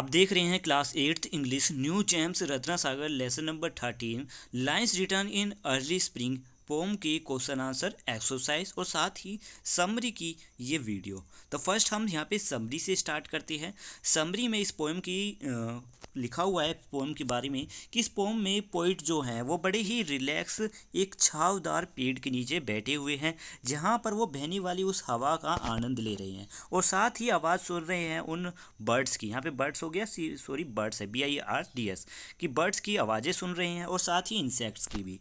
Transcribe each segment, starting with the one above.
आप देख रहे हैं class eighth English New Gems Ratna Sagar lesson number thirteen lines written in early spring poem की क्वेश्चन आंसर एक्सरसाइज और साथ ही समरी की ये वीडियो तो फर्स्ट हम यहाँ पे समरी से स्टार्ट करते हैं समरी में इस पोएम की आ, लिखा हुआ है पोएम के बारे में कि इस पोम में पोइट जो हैं वो बड़े ही रिलैक्स एक छावदार पेड़ के नीचे बैठे हुए हैं जहाँ पर वो बहने वाली उस हवा का आनंद ले रहे हैं और साथ ही आवाज़ सुन रहे हैं उन बर्ड्स की यहाँ पर बर्ड्स हो गया सॉरी बर्ड्स है B I R D S की बर्ड्स की आवाज़ें सुन रहे हैं और साथ ही इंसेक्ट्स की भी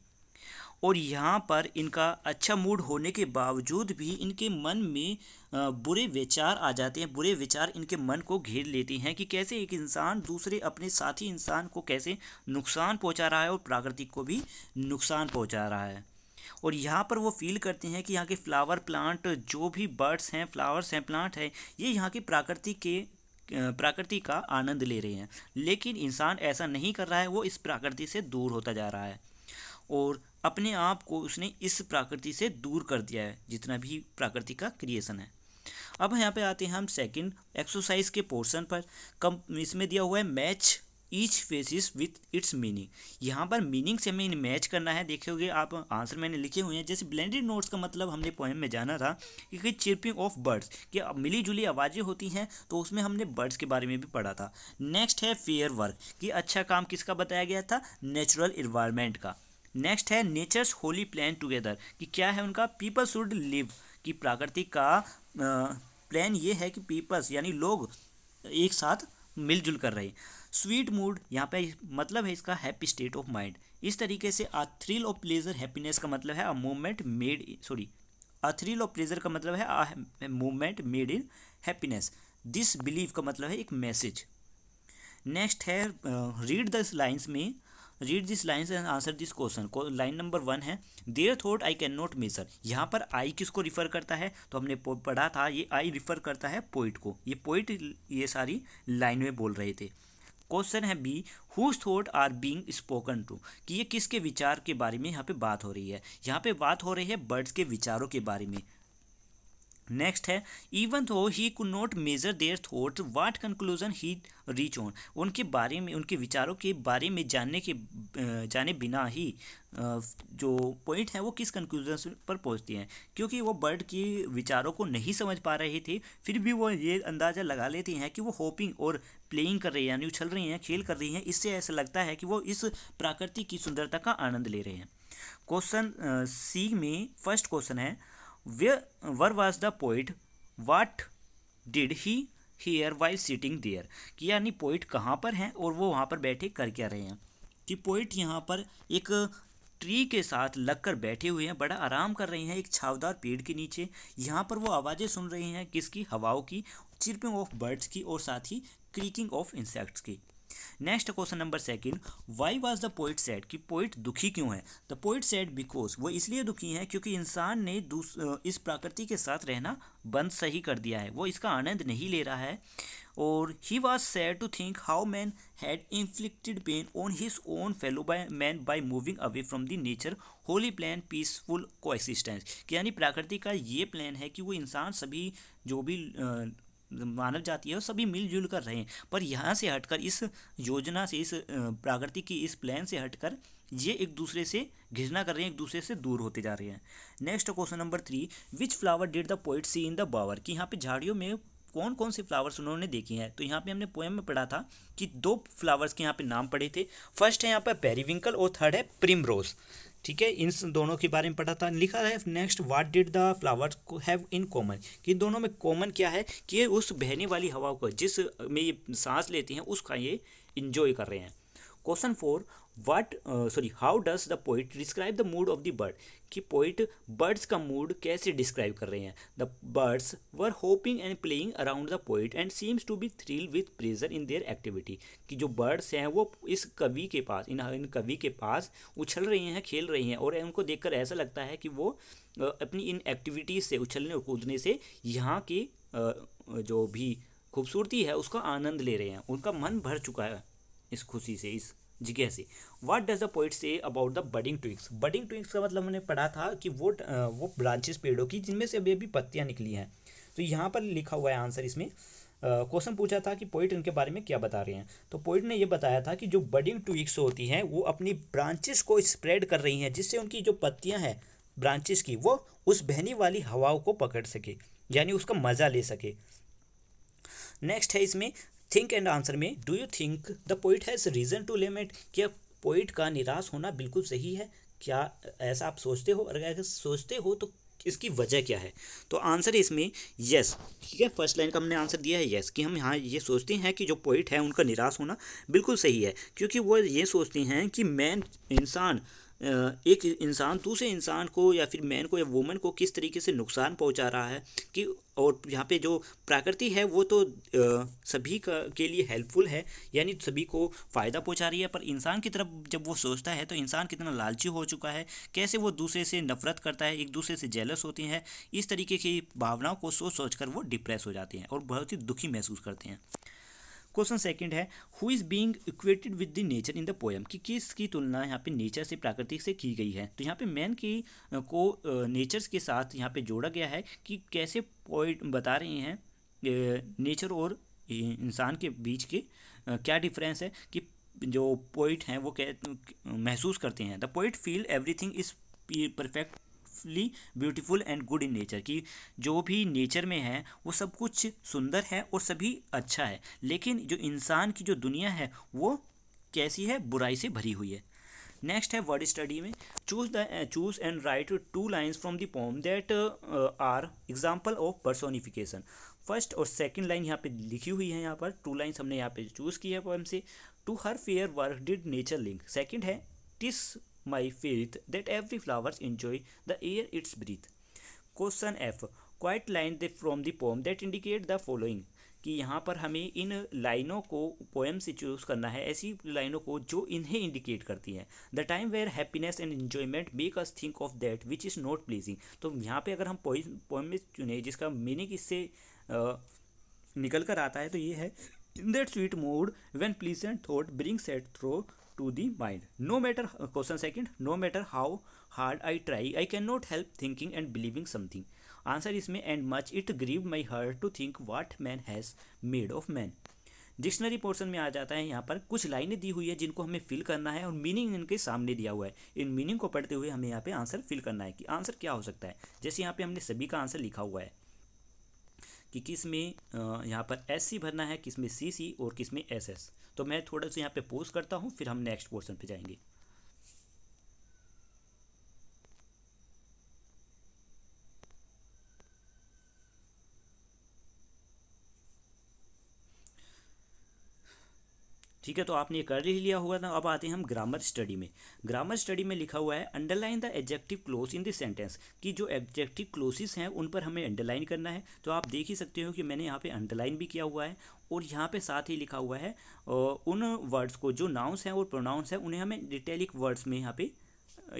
और यहाँ पर इनका अच्छा मूड होने के बावजूद भी इनके मन में बुरे विचार आ जाते हैं बुरे विचार इनके मन को घेर लेते हैं कि कैसे एक इंसान दूसरे अपने साथी इंसान को कैसे नुकसान पहुँचा रहा है और प्राकृतिक को भी नुकसान पहुँचा रहा है और यहाँ पर वो फील करते हैं कि यहाँ के फ्लावर प्लांट जो भी बर्ड्स हैं फ्लावर्स हैं प्लांट हैं ये यहाँ की प्राकृति के प्रकृति का आनंद ले रहे हैं लेकिन इंसान ऐसा नहीं कर रहा है वो इस प्रकृति से दूर होता जा रहा है और अपने आप को उसने इस प्रकृति से दूर कर दिया है जितना भी प्रकृति का क्रिएशन है अब यहाँ पे आते हैं हम सेकंड एक्सरसाइज के पोर्शन पर कम इसमें दिया हुआ है match each phrases with its meaning यहाँ पर मीनिंग से हमें मैच करना है देखोगे आप आंसर मैंने लिखे हुए हैं जैसे ब्लेंडेड नोट्स का मतलब हमने पोएम में जाना था कि चिरपिंग ऑफ बर्ड्स कि मिली जुली आवाज़ें होती हैं तो उसमें हमने बर्ड्स के बारे में भी पढ़ा था नेक्स्ट है फेयर वर्क कि अच्छा काम किसका बताया गया था नेचुरल इन्वायरमेंट का नेक्स्ट है नेचर्स होली प्लान टुगेदर कि क्या है उनका पीपल शुड लिव कि प्रकृति का प्लान ये है कि पीपल्स यानी लोग एक साथ मिलजुल कर रहे स्वीट मूड यहाँ पे मतलब है इसका हैप्पी स्टेट ऑफ माइंड इस तरीके से a thrill of pleasure happiness का मतलब है a moment made sorry a thrill of pleasure का मतलब है moment made in happiness this believe का मतलब है एक मैसेज नेक्स्ट है रीड द लाइन्स में read this line and answer this question line number one है their thought I can not measure यहाँ पर आई किसको रिफर करता है तो हमने पढ़ा था ये आई रिफर करता है पोइट को ये पोइट ये सारी लाइन में बोल रहे थे क्वेश्चन है B whose thought are being spoken to कि ये किसके विचार के बारे में यहाँ पे बात हो रही है यहाँ पे बात हो रही है बर्ड्स के विचारों के बारे में नेक्स्ट है even though he could not measure their thought what conclusion he reach on उनके बारे में उनके विचारों के बारे में जानने के जाने बिना ही जो पॉइंट है वो किस कंक्लूजन पर पहुंचती हैं क्योंकि वो बर्ड की विचारों को नहीं समझ पा रहे थे फिर भी वो ये अंदाज़ा लगा लेती हैं कि वो होपिंग और प्लेइंग कर रही हैं यानी उछल रही हैं खेल कर रही हैं इससे ऐसा लगता है कि वो इस प्राकृतिक की सुंदरता का आनंद ले रहे हैं क्वेश्चन सी में फर्स्ट क्वेश्चन है where was the poet what did he hear while sitting there कि यानी पोइट कहाँ पर हैं और वो वहाँ पर बैठे कर क्या रहे हैं कि पोइट यहाँ पर एक ट्री के साथ लगकर बैठे हुए हैं बड़ा आराम कर रहे हैं एक छावदार पेड़ के नीचे यहाँ पर वो आवाज़ें सुन रहे हैं किसकी हवाओं की चिरपिंग ऑफ बर्ड्स की और साथ ही क्रीकिंग ऑफ इंसेक्ट्स की next question number second why was the poet sad कि पोइट दुखी क्यों है द पोइट सेट बिकॉज वो इसलिए दुखी है क्योंकि इंसान ने इस प्रकृति के साथ रहना बंद सही कर दिया है वो इसका आनंद नहीं ले रहा है और he was sad to think how man had inflicted pain on his own fellow by man by moving away from the nature holy plan peaceful coexistence यानी प्रकृति का ये प्लान है कि वो इंसान सभी जो भी मानव जाति है वो सभी मिलजुल कर रहे हैं पर यहाँ से हटकर इस योजना से इस प्राकृतिक की इस प्लान से हटकर ये एक दूसरे से घिरना कर रहे हैं एक दूसरे से दूर होते जा रहे हैं next question number three which flower did the poet see in the bower कि यहाँ पे झाड़ियों में कौन कौन से फ्लावर्स उन्होंने देखे हैं तो यहाँ पे हमने पोएम में पढ़ा था कि दो फ्लावर्स के यहाँ पे नाम पढ़े थे फर्स्ट है यहाँ पर पेरीविंकल और थर्ड है प्रिमरोज ठीक है इन दोनों के बारे में पढ़ा था लिखा है next what did the flowers have in common कि दोनों में कॉमन क्या है कि ये उस बहने वाली हवा को जिस में ये सांस लेती हैं उसका ये इंजॉय कर रहे हैं question four what sorry how does the poet describe the mood of the bird कि पोइट बर्ड्स का मूड कैसे डिस्क्राइब कर रहे हैं the birds were hopping and playing around the poet and seems to be thrill with pleasure in their activity कि जो birds हैं वो इस कवि के पास इन इन कवि के पास उछल रहे हैं खेल रहे हैं और उनको देखकर ऐसा लगता है कि वो अपनी इन एक्टिविटीज़ से उछलने और कूदने से यहाँ की जो भी खूबसूरती है उसका आनंद ले रहे हैं उनका मन भर चुका है इस खुशी से इस जिज्ञासी what does the poet say about the budding twigs budding twigs का मतलब हमने पढ़ा था कि वो वो ब्रांचेस पेड़ों की जिनमें से अभी अभी पत्तियाँ निकली हैं तो यहाँ पर लिखा हुआ है आंसर इसमें क्वेश्चन uh, पूछा था कि पोइट इनके बारे में क्या बता रहे हैं तो पोइट ने ये बताया था कि जो बडिंग ट्विक्स होती हैं वो अपनी ब्रांचेस को स्प्रेड कर रही हैं जिससे उनकी जो पत्तियाँ हैं ब्रांचेस की वो उस बहनी वाली हवाओं को पकड़ सके यानी उसका मज़ा ले सके नेक्स्ट है इसमें थिंक एंड आंसर में do you think the poet has reason to lament क्या पोइट का निराश होना बिल्कुल सही है क्या ऐसा आप सोचते हो और अगर सोचते हो तो इसकी वजह क्या है तो आंसर इसमें यस ठीक है फर्स्ट लाइन का हमने आंसर दिया है यस कि हम यहाँ ये सोचते हैं कि जो पोइट है उनका निराश होना बिल्कुल सही है क्योंकि वो ये सोचते हैं कि मैन इंसान एक इंसान दूसरे इंसान को या फिर मैन को या वुमेन को किस तरीके से नुकसान पहुंचा रहा है कि और यहाँ पे जो प्रकृति है वो तो सभी का के लिए हेल्पफुल है यानी सभी को फ़ायदा पहुंचा रही है पर इंसान की तरफ जब वो सोचता है तो इंसान कितना लालची हो चुका है कैसे वो दूसरे से नफरत करता है एक दूसरे से जेलस होती हैं इस तरीके की भावनाओं को सोच सोच कर वो डिप्रेस हो जाते हैं और बहुत ही दुखी महसूस करते हैं क्वेश्चन सेकंड है who is being equated with the nature in the poem कि किसकी तुलना यहाँ पे नेचर से प्राकृतिक से की गई है तो यहाँ पे मैन की को नेचर्स के साथ यहाँ पे जोड़ा गया है कि कैसे पोइट बता रहे हैं नेचर और इंसान के बीच के क्या डिफरेंस है कि जो पोइट हैं वो कह महसूस करते हैं the poet feel everything is perfect beautifully beautiful and good in nature कि जो भी नेचर में है वो सब कुछ सुंदर है और सभी अच्छा है लेकिन जो इंसान की जो दुनिया है वो कैसी है बुराई से भरी हुई है नेक्स्ट है वर्ड स्टडी में choose the choose and write two lines from the poem that are example of personification first और सेकेंड लाइन यहाँ पे लिखी हुई है यहाँ पर टू लाइन्स हमने यहाँ पे चूज़ की है पोम से to her fair work did nature link second है TISS my faith that every flowers enjoy the air it's breathe question F quote line from the poem that indicate the following कि यहाँ पर हमें इन लाइनों को poem से choose करना है ऐसी लाइनों को जो इन्हें इंडिकेट करती हैं the time where happiness and enjoyment make us think of that which is not pleasing तो यहाँ पे अगर हम पोइम पोएम में चुने जिसका मीनिंग इससे निकल कर आता है तो ये है in that sweet mood when please and thought bring sad throw to the mind no matter question second no matter how hard I try I can not help thinking and believing something answer इसमें and much it grieve my heart to think what man has made of man dictionary portion में आ जाता है यहाँ पर कुछ लाइनें दी हुई है जिनको हमें फिल करना है और मीनिंग इनके सामने दिया हुआ है इन मीनिंग को पढ़ते हुए हमें यहाँ पे आंसर फिल करना है कि आंसर क्या हो सकता है जैसे यहाँ पे हमने सभी का आंसर लिखा हुआ है कि किस में यहाँ पर एस सी भरना है किस में सी सी और किस में एस एस तो मैं थोड़ा सा यहाँ पे पोस्ट करता हूँ फिर हम नेक्स्ट पोर्सन पे जाएंगे ठीक है तो आपने ये कर ही लिया होगा ना अब आते हैं हम ग्रामर स्टडी में ग्रामर स्टडी में लिखा हुआ है underline the adjective clause in the sentence कि जो एडजेक्टिव क्लोजिस हैं उन पर हमें अंडरलाइन करना है तो आप देख ही सकते हो कि मैंने यहाँ पे अंडरलाइन भी किया हुआ है और यहाँ पे साथ ही लिखा हुआ है उन वर्ड्स को जो नाउंस हैं और प्रोनाउंस हैं उन्हें हमें इटैलिक वर्ड्स में यहाँ पे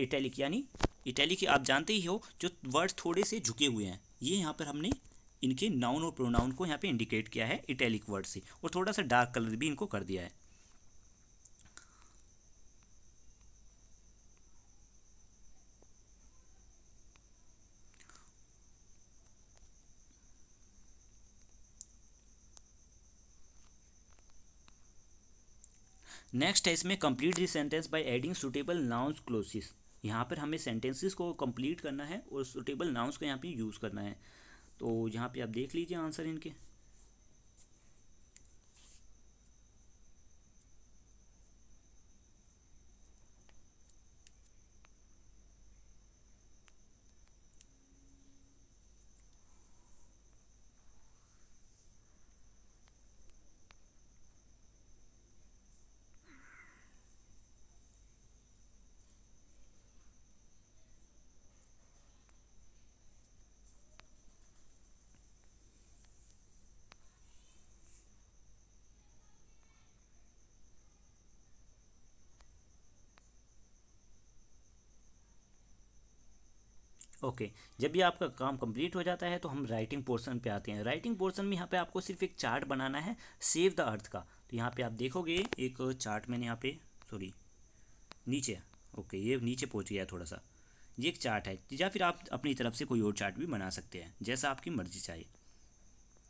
इटैलिक यानी इटैलिक आप जानते ही हो जो वर्ड्स थोड़े से झुके हुए हैं ये यहाँ पर हमने इनके नाउन और प्रोनाउन को यहाँ पे इंडिकेट किया है इटैलिक वर्ड से और थोड़ा सा डार्क कलर भी इनको कर दिया है नेक्स्ट है इसमें complete this sentence by adding suitable nouns clauses यहाँ पर हमें सेंटेंसेस को कंप्लीट करना है और सुटेबल नाउंस को यहाँ पे यूज़ करना है तो यहाँ पे आप देख लीजिए आंसर इनके ओके जब भी आपका काम कंप्लीट हो जाता है तो हम राइटिंग पोर्सन पे आते हैं राइटिंग पोर्सन में यहाँ पे आपको सिर्फ एक चार्ट बनाना है सेव द अर्थ का तो यहाँ पे आप देखोगे एक चार्ट मैंने यहाँ पे सॉरी नीचे ओके ये नीचे पहुँच गया थोड़ा सा ये एक चार्ट है या फिर आप अपनी तरफ से कोई और चार्ट भी बना सकते हैं जैसा आपकी मर्जी चाहिए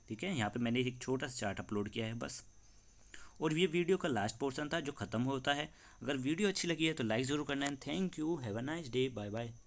ठीक है यहाँ पर मैंने एक छोटा सा चार्ट अपलोड किया है बस और ये वीडियो का लास्ट पोर्सन था जो ख़त्म होता है अगर वीडियो अच्छी लगी है तो लाइक ज़रूर करना है thank you have a nice day bye bye